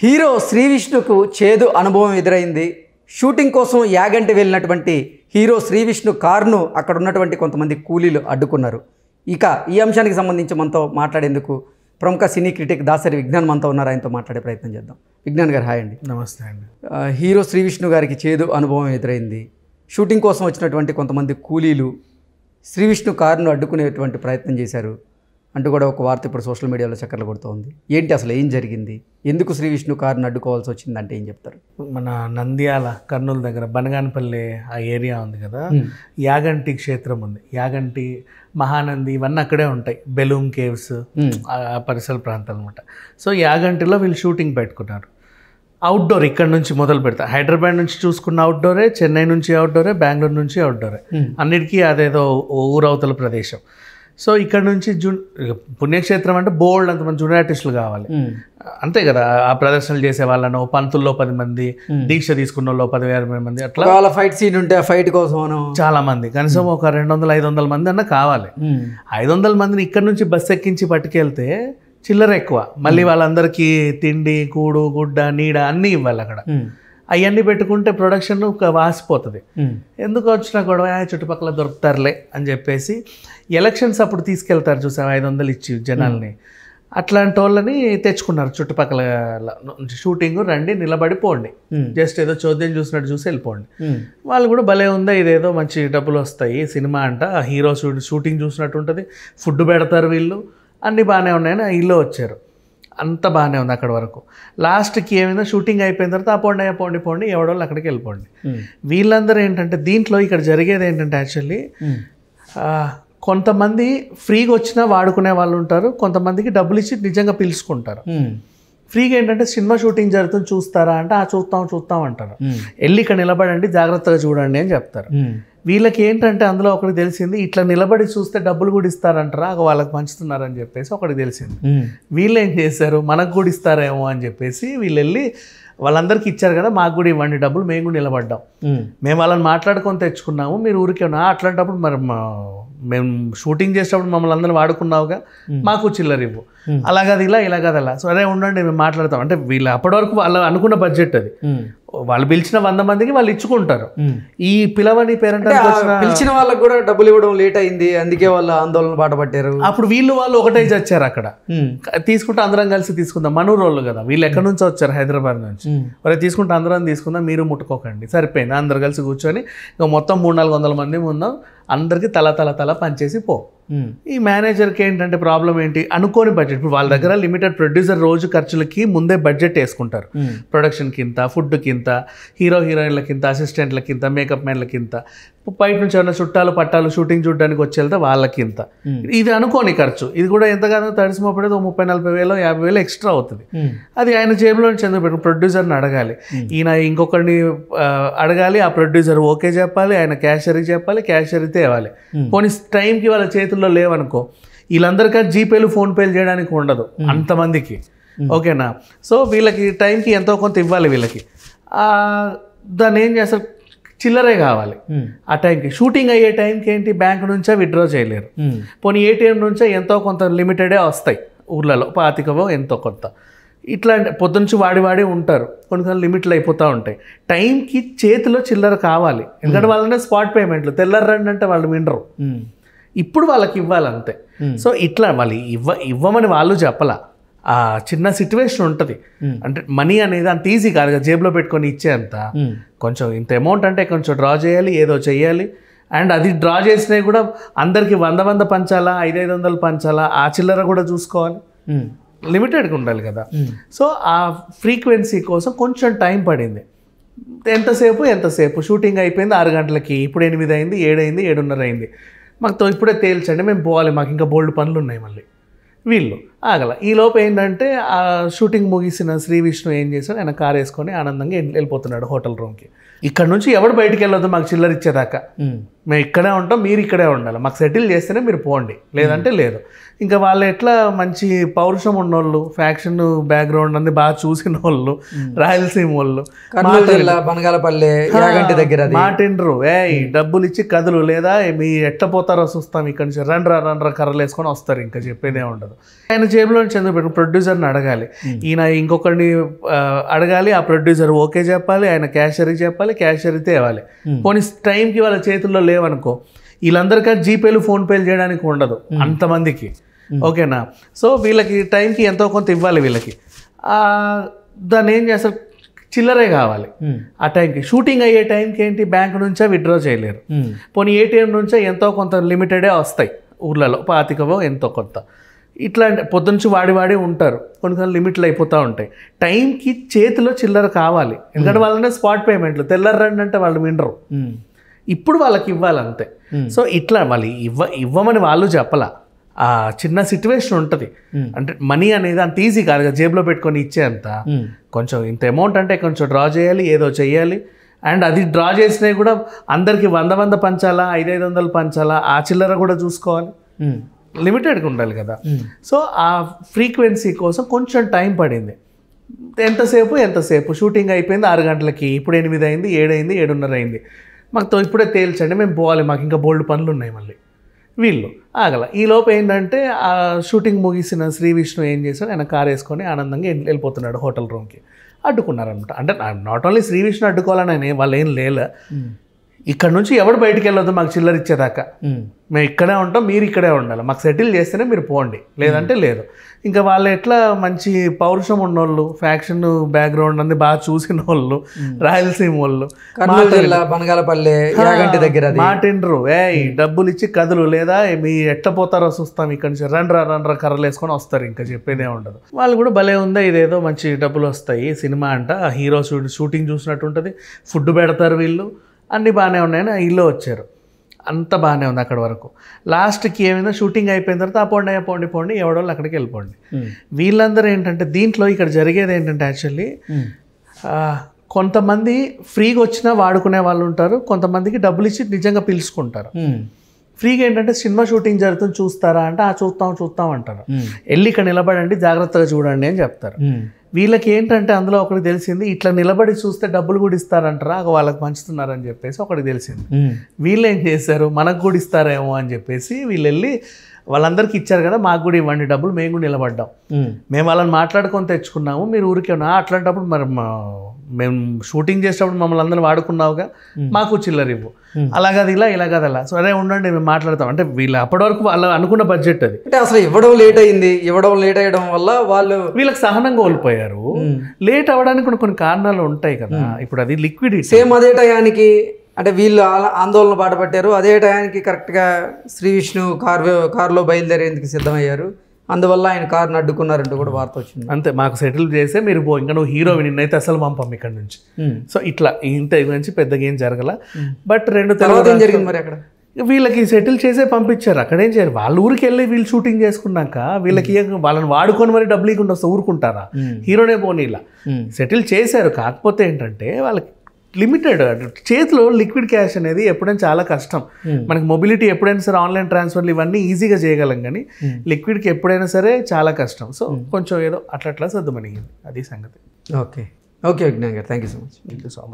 Hero Shri విష్ణుకు చేదు అనుభవం ఎదురైంది షూటింగ్ కోసం యాగంటి వెళ్ళినటువంటి హీరో శ్రీ విష్ణు కారును అక్కడ ఉన్నటువంటి కొంతమంది కూలీలు అడ్డుకున్నారు ఇక ఈ అంశానికి సంబంధించి మనతో మాట్లాడేందుకు ప్రముఖ సినీ క్రిటిక్ దాసరి విజ్ఞాన్ మనతో ఉన్నారు ఆయనతో మాట్లాడే ప్రయత్నం చేద్దాం విజ్ఞాన్ గారు హాయ్ అండి నమస్తే అండి హీరో శ్రీ విష్ణు గారికి చేదు అనుభవం ఎదురైంది షూటింగ్ కోసం వచ్చినటువంటి కొంతమంది కూలీలు శ్రీ విష్ణు కారును అడ్డుకునేటువంటి ప్రయత్నం చేశారు అంటూ కూడా ఒక వార్త ఇప్పుడు సోషల్ మీడియాలో చక్కర్లు కొడుతోంది ఏంటి అసలు ఏం జరిగింది ఎందుకు శ్రీ విష్ణు కారుని అడ్డుకోవాల్సి వచ్చిందంటే ఏం చెప్తారు మన నంద్యాల కర్నూలు దగ్గర బనగానపల్లి ఆ ఏరియా ఉంది కదా యాగంటి క్షేత్రం ఉంది యాగంటి మహానంది ఇవన్నీ అక్కడే ఉంటాయి బెలూమ్ కేవ్స్ ఆ పరిసర ప్రాంతాలు అనమాట సో యాగంటిలో వీళ్ళు షూటింగ్ పెట్టుకున్నారు అవుట్డోర్ ఇక్కడ నుంచి మొదలు పెడతారు హైదరాబాద్ నుంచి చూసుకున్న అవుట్డోరే చెన్నై నుంచి అవుట్డోరే బెంగళూరు నుంచి అవుట్డోరే అన్నిటికీ అదేదో ఊరవతల ప్రదేశం సో ఇక్కడ నుంచి జూన్ పుణ్యక్షేత్రం అంటే బోల్డ్ అంతమంది జూనియర్ ఆర్టిస్టులు కావాలి అంతే కదా ఆ ప్రదర్శనలు చేసే వాళ్ళను పంతుల్లో పది మంది దీక్ష తీసుకున్న వాళ్ళు పదివేల మంది అట్లా వాళ్ళ ఫైట్ సీన్ ఉంటే ఫైట్ కోసం చాలా మంది కనీసం ఒక రెండు వందల ఐదు వందల మంది అన్న కావాలి ఐదు వందల మందిని ఇక్కడ నుంచి బస్సు ఎక్కించి పట్టుకెళ్తే చిల్లర ఎక్కువ మళ్ళీ వాళ్ళందరికీ తిండి కూడు గుడ్డ నీడ అన్నీ ఇవ్వాలి అక్కడ అవన్నీ పెట్టుకుంటే ప్రొడక్షన్ వాసిపోతుంది ఎందుకు వచ్చినా గొడవ చుట్టుపక్కల దొరుకుతారులే అని చెప్పేసి ఎలక్షన్స్ అప్పుడు తీసుకెళ్తారు చూసాం ఐదు వందలు ఇచ్చి జనాల్ని అట్లాంటి వాళ్ళని తెచ్చుకున్నారు చుట్టుపక్కల షూటింగ్ రండి నిలబడి పోండి జస్ట్ ఏదో చోద్యం చూసినట్టు చూసి వెళ్ళిపోండి వాళ్ళు కూడా భలే ఉందా ఇదేదో మంచి డబ్బులు వస్తాయి సినిమా అంట హీరో షూటింగ్ చూసినట్టు ఉంటుంది ఫుడ్ పెడతారు వీళ్ళు అన్నీ బాగానే ఉన్నాయని ఇల్లు వచ్చారు అంత బాగానే ఉంది అక్కడ వరకు లాస్ట్కి ఏమైనా షూటింగ్ అయిపోయిన తర్వాత అపోండి అపోండి పోండి ఎవడోళ్ళు అక్కడికి వెళ్ళిపోండి వీళ్ళందరూ ఏంటంటే దీంట్లో ఇక్కడ జరిగేది ఏంటంటే యాక్చువల్లీ కొంతమంది ఫ్రీగా వచ్చినా వాడుకునే వాళ్ళు ఉంటారు కొంతమందికి డబ్బులు ఇచ్చి నిజంగా పిలుచుకుంటారు ఫ్రీగా ఏంటంటే సినిమా షూటింగ్ జరుగుతుంది చూస్తారా అంటే ఆ చూస్తాం చూస్తాం అంటారు వెళ్ళి ఇక్కడ నిలబడండి జాగ్రత్తగా చూడండి అని చెప్తారు వీళ్ళకి ఏంటంటే అందులో ఒకటి తెలిసింది ఇట్లా నిలబడి చూస్తే డబ్బులు కూడా ఇస్తారంటారా వాళ్ళకి పంచుతున్నారని చెప్పేసి ఒకటి తెలిసింది వీళ్ళు ఏం చేశారు మనకు కూడా ఇస్తారేమో అని చెప్పేసి వీళ్ళు వెళ్ళి వాళ్ళందరికీ ఇచ్చారు కదా మాకు కూడా ఇవ్వండి డబ్బులు మేము కూడా నిలబడ్డాం మేము వాళ్ళని మాట్లాడుకొని తెచ్చుకున్నాము మీరు ఊరికే ఉన్నా అట్లాంటప్పుడు మరి మేము షూటింగ్ చేసేటప్పుడు మమ్మల్ని అందరూ వాడుకున్నావుగా మాకు చిల్లర ఇవ్వు అలాగది ఇలా ఇలాగది అలా సరే ఉండండి మేము మాట్లాడతాం అంటే వీళ్ళు అప్పటి వరకు వాళ్ళు అనుకున్న బడ్జెట్ అది వాళ్ళు పిలిచిన వంద మందికి వాళ్ళు ఇచ్చుకుంటారు ఈ పిలవని పేరెంట్ పిలిచిన వాళ్ళకి కూడా డబ్బులు ఇవ్వడం లేట్ అయింది అందుకే వాళ్ళు ఆందోళన బాట పట్టారు అప్పుడు వీళ్ళు వాళ్ళు ఒకటే వచ్చారు అక్కడ తీసుకుంటే అందరం కలిసి తీసుకుందాం మనూరోళ్ళు కదా వీళ్ళు ఎక్కడి నుంచి వచ్చారు హైదరాబాద్ నుంచి మరి తీసుకుంటే అందరం తీసుకుందాం మీరు ముట్టుకోకండి సరిపోయింది అందరు కలిసి కూర్చొని ఇంకా మొత్తం మూడు నాలుగు వందల మంది ముందాం అందరికీ తల తల తల పనిచేసి పో Hmm. ఈ మేనేజర్కి ఏంటంటే ప్రాబ్లం ఏంటి అనుకోని బడ్జెట్ ఇప్పుడు వాళ్ళ దగ్గర లిమిటెడ్ ప్రొడ్యూసర్ రోజు ఖర్చులకి ముందే బడ్జెట్ వేసుకుంటారు ప్రొడక్షన్ కింద ఫుడ్ కింద హీరో హీరోయిన్లకి ఇంత అసిస్టెంట్లకి కింద మేకప్ మ్యాన్లకి ఇంత బయట నుంచి ఏమైనా చుట్టాలు పట్టాలు షూటింగ్ చూడడానికి వచ్చి వాళ్ళకి ఇంత hmm. ఇది అనుకోని ఖర్చు ఇది కూడా ఎంతగానో మోపడేది ముప్పై నలభై వేలు యాభై వేలు ఎక్స్ట్రా అవుతుంది hmm. అది ఆయన జేబులో నుంచి ఎందుకు పెట్టు ప్రొడ్యూసర్ని అడగాలి ఈయన ఇంకొకరిని అడగాలి ఆ ప్రొడ్యూసర్ ఓకే చెప్పాలి ఆయన క్యాషరీ చెప్పాలి క్యాషరీతే ఇవ్వాలి పోనీ టైంకి వాళ్ళ చేతులు చేతుల్లో లేవనుకో వీళ్ళందరికీ జీపేలు ఫోన్పేలు చేయడానికి ఉండదు అంతమందికి ఓకేనా సో వీళ్ళకి టైంకి ఎంతో కొంత ఇవ్వాలి వీళ్ళకి దాన్ని ఏం చేస్తారు చిల్లరే కావాలి ఆ టైంకి షూటింగ్ అయ్యే టైంకి ఏంటి బ్యాంక్ నుంచే విత్డ్రా చేయలేరు పోనీ ఏటీఎం నుంచే ఎంతో కొంత లిమిటెడే వస్తాయి ఊర్లలో పాతికవో ఎంతో కొంత ఇట్లా పొద్దునుంచి వాడి వాడి ఉంటారు కొన్నిసార్లు లిమిట్లు అయిపోతూ ఉంటాయి టైంకి చేతిలో చిల్లర కావాలి ఎందుకంటే వాళ్ళనే స్పాట్ పేమెంట్లు తెల్లర రండి అంటే వాళ్ళు వినరు ఇప్పుడు వాళ్ళకి ఇవ్వాలంతే hmm. సో ఇట్లా మళ్ళీ ఇవ్వ ఇవ్వమని వాళ్ళు చెప్పలా ఆ చిన్న సిచ్యువేషన్ ఉంటుంది hmm. అంటే మనీ అనేది అంత ఈజీ కాదు జేబులో పెట్టుకొని ఇచ్చేంత hmm. కొంచెం ఇంత అమౌంట్ అంటే కొంచెం డ్రా చేయాలి ఏదో చేయాలి అండ్ అది డ్రా చేసినవి కూడా అందరికి వంద వంద పంచాలా ఐదు ఐదు వందలు పంచాలా ఆ చిల్లర కూడా చూసుకోవాలి లిమిటెడ్గా ఉండాలి కదా సో ఆ ఫ్రీక్వెన్సీ కోసం కొంచెం టైం పడింది ఎంతసేపు ఎంతసేపు షూటింగ్ అయిపోయింది ఆరు గంటలకి ఇప్పుడు ఎనిమిది అయింది ఏడైంది ఏడున్నర అయింది మాకు తో ఇప్పుడే తేల్చండి మేము పోవాలి మాకు ఇంకా బోల్డ్ పనులు ఉన్నాయి మళ్ళీ వీళ్ళు ఆగల ఈలోపు ఏంటంటే ఆ షూటింగ్ ముగిసిన శ్రీ విష్ణు ఏం చేశాడు ఆయన కారు వేసుకొని ఆనందంగా వెళ్ళిపోతున్నాడు హోటల్ రూమ్కి ఇక్కడ నుంచి ఎవడు బయటికి వెళ్ళొద్దు మాకు చిల్లర ఇచ్చేదాకా మేము ఇక్కడే ఉంటాం మీరు ఇక్కడే ఉండాలి మాకు సెటిల్ చేస్తేనే మీరు పోండి లేదంటే లేదు ఇంకా వాళ్ళు ఎట్లా మంచి పౌరుషం ఉన్నోళ్ళు ఫ్యాక్షన్ బ్యాక్గ్రౌండ్ అన్ని బాగా చూసిన వాళ్ళు రాయలసీమ వాళ్ళు బనగాలపల్లె దగ్గర మాటిండ్రు ఏ డబ్బులు ఇచ్చి కదులు లేదా మీ ఎట్ట పోతారో చూస్తాం ఇక్కడ నుంచి రండ్రా రండ్రా కర్రలు వేసుకొని వస్తారు ఇంకా చెప్పేదే ఉండదు ఆయన జేబులో చంద్ర ప్రొడ్యూసర్ని అడగాలి ఈయన ఇంకొకరిని అడగాలి ఆ ప్రొడ్యూసర్ ఓకే చెప్పాలి ఆయన క్యాషరీ చెప్పాలి క్యాషరీ తేవాలి పోనీ టైంకి వాళ్ళ చేతుల్లో లేవనుకో వీళ్ళందరికీ జీపేలు ఫోన్పేలు చేయడానికి ఉండదు అంతమందికి ఓకేనా సో వీళ్ళకి టైంకి ఎంతో కొంత ఇవ్వాలి వీళ్ళకి దాన్ని ఏం చేస్తారు చిల్లరే కావాలి ఆ టైంకి షూటింగ్ అయ్యే టైంకి ఏంటి బ్యాంక్ నుంచే విత్డ్రా చేయలేరు పోనీ ఏటీఎం నుంచే ఎంతో కొంత లిమిటెడే వస్తాయి ఊర్లలో పాతికవో ఎంతో కొంత ఇట్లా పొద్దునుంచి వాడి వాడి ఉంటారు కొన్నిసార్లు లిమిట్లు అయిపోతూ ఉంటాయి టైంకి చేతిలో చిల్లర కావాలి ఎందుకంటే వాళ్ళనే స్పాట్ పేమెంట్లు తెల్లర రండి అంటే వాళ్ళు వినరు ఇప్పుడు వాళ్ళకి ఇవ్వాలి అంతే సో ఇట్లా వాళ్ళు ఇవ్వ ఇవ్వమని వాళ్ళు చెప్పలా ఆ చిన్న సిచ్యువేషన్ ఉంటుంది అంటే మనీ అనేది అంత ఈజీ కాదు కదా జేబులో పెట్టుకొని ఇచ్చేంత కొంచెం ఇంత అమౌంట్ అంటే కొంచెం డ్రా చేయాలి ఏదో చేయాలి అండ్ అది డ్రా చేసినవి కూడా అందరికి వంద వంద పంచాలా ఐదైదు వందలు పంచాలా ఆ చిల్లర కూడా చూసుకోవాలి లిమిటెడ్గా ఉండాలి కదా సో ఆ ఫ్రీక్వెన్సీ కోసం కొంచెం టైం పడింది ఎంతసేపు ఎంతసేపు షూటింగ్ అయిపోయింది ఆరు గంటలకి ఇప్పుడు ఎనిమిది అయింది ఏడైంది ఏడున్నర అయింది మాకు ఇప్పుడే తేల్చండి మేము పోవాలి మాకు ఇంకా బోల్డ్ పనులు ఉన్నాయి మళ్ళీ వీళ్ళు ఆగల ఈలోపు ఏంటంటే ఆ షూటింగ్ ముగిసిన శ్రీ విష్ణు ఏం చేశాడు ఆయన కార్ వేసుకొని ఆనందంగా వెళ్ళిపోతున్నాడు హోటల్ రూమ్కి అడ్డుకున్నారనమాట అంటే నాట్ ఓన్లీ శ్రీ విష్ణు అడ్డుకోవాలని వాళ్ళు ఏం లేలే ఇక్కడ నుంచి ఎవడు బయటికి వెళ్ళొద్దు మాకు చిల్లర ఇచ్చేదాకా మేము ఇక్కడే ఉంటాం మీరు ఇక్కడే ఉండాలి మాకు సెటిల్ చేస్తేనే మీరు పోండి లేదంటే లేదు ఇంకా వాళ్ళు ఎట్లా మంచి పౌరుషం ఉన్నోళ్ళు ఫ్యాక్షన్ బ్యాక్గ్రౌండ్ అంది బాగా చూసిన వాళ్ళు రాయలసీమ వాళ్ళు బనగాలపల్లె దగ్గర మాటిండ్రు ఏ డబ్బులు ఇచ్చి కదులు లేదా మీ ఎట్ట పోతారో చూస్తాం ఇక్కడ నుంచి రండ్రా రండ్రా కర్రలు వేసుకొని వస్తారు ఇంకా చెప్పేదే ఉండదు వాళ్ళు కూడా భలే ఉందా ఇదేదో మంచి డబ్బులు వస్తాయి సినిమా అంట హీరో షూటింగ్ చూసినట్టు ఉంటుంది ఫుడ్ పెడతారు వీళ్ళు అన్ని బాగానే ఉన్నాయని ఇల్లు వచ్చారు అంత బాగానే ఉంది అక్కడ వరకు లాస్ట్కి ఏమైందో షూటింగ్ అయిపోయిన తర్వాత ఆ పోండి పోండి పోండి ఎవడోళ్ళు అక్కడికి వెళ్ళిపోండి వీళ్ళందరూ ఏంటంటే దీంట్లో ఇక్కడ జరిగేది ఏంటంటే యాక్చువల్లీ కొంతమంది ఫ్రీగా వచ్చినా వాడుకునే వాళ్ళు ఉంటారు కొంతమందికి డబ్బులు ఇచ్చి నిజంగా పిలుచుకుంటారు ఫ్రీగా ఏంటంటే సినిమా షూటింగ్ జరుగుతుంది చూస్తారా అంటే ఆ చూస్తాం చూస్తాం అంటారు వెళ్ళి ఇక్కడ నిలబడండి జాగ్రత్తగా చూడండి అని చెప్తారు వీళ్ళకి ఏంటంటే అందులో ఒకటి తెలిసింది ఇట్లా నిలబడి చూస్తే డబ్బులు కూడా ఇస్తారంటారా వాళ్ళకి పంచుతున్నారని చెప్పేసి ఒకటి తెలిసింది వీళ్ళు ఏం చేశారు మనకు కూడా ఇస్తారేమో అని చెప్పేసి వీళ్ళు వెళ్ళి వాళ్ళందరికీ ఇచ్చారు కదా మాకు కూడా ఇవ్వండి డబ్బులు మేము కూడా నిలబడ్డాం మేము వాళ్ళని మాట్లాడుకొని తెచ్చుకున్నాము మీరు ఊరికే ఉన్నా అట్లాంటప్పుడు మరి మేము షూటింగ్ చేసేటప్పుడు మమ్మల్ని అందరూ వాడుకున్నావుగా మాకు చిల్లర ఇవ్వు అలాగది ఇలా ఇలాగది అలా సరే ఉండండి మేము మాట్లాడతాం అంటే వీళ్ళు అప్పటి వరకు వాళ్ళు అనుకున్న బడ్జెట్ అది అంటే అసలు ఇవ్వడం లేట్ అయింది ఇవ్వడం లేట్ అయ్యడం వల్ల వాళ్ళు వీళ్ళకి సహనం కోల్పోయారు లేట్ అవ్వడానికి కొన్ని కొన్ని కారణాలు ఉంటాయి కదా ఇప్పుడు అది లిక్విడ్ సేమ్ అదే టయానికి అంటే వీళ్ళు ఆందోళన పాటపట్టారు అదే టయానికి కరెక్ట్గా శ్రీ విష్ణు కార్ కారులో బయలుదేరేందుకు సిద్ధమయ్యారు అందువల్ల ఆయన కారుని అడ్డుకున్నారంటూ కూడా వార్త వచ్చింది అంతే మాకు సెటిల్ చేస్తే మీరు పో ఇంకా నువ్వు హీరో నిన్నైతే అసలు పంపం ఇక్కడ నుంచి సో ఇట్లా ఇంత గురించి పెద్దగా ఏం జరగల బట్ రెండు తర్వాత ఏం జరిగింది మరి అక్కడ వీళ్ళకి సెటిల్ చేసే పంపించారు అక్కడ ఏం చేయరు వాళ్ళ ఊరికి వెళ్ళి వీళ్ళు షూటింగ్ చేసుకున్నాక వీళ్ళకి వాళ్ళని వాడుకొని మరి డబ్బులు ఇవ్వకుండా వస్తే ఊరుకుంటారా హీరోనే పోనీలా సెటిల్ చేశారు కాకపోతే ఏంటంటే వాళ్ళకి లిమిటెడ్ చేతిలో లిక్విడ్ క్యాష్ అనేది ఎప్పుడైనా చాలా కష్టం hmm. మనకి మొబిలిటీ ఎప్పుడైనా సరే ఆన్లైన్ ట్రాన్స్ఫర్లు ఇవన్నీ ఈజీగా చేయగలం కానీ hmm. లిక్విడ్కి ఎప్పుడైనా సరే చాలా కష్టం సో hmm. కొంచెం ఏదో అట్లా అట్లా సర్దుమణిగింది అది సంగతి ఓకే ఓకే విజ్ఞాన్ గారు thank you so much thank you so much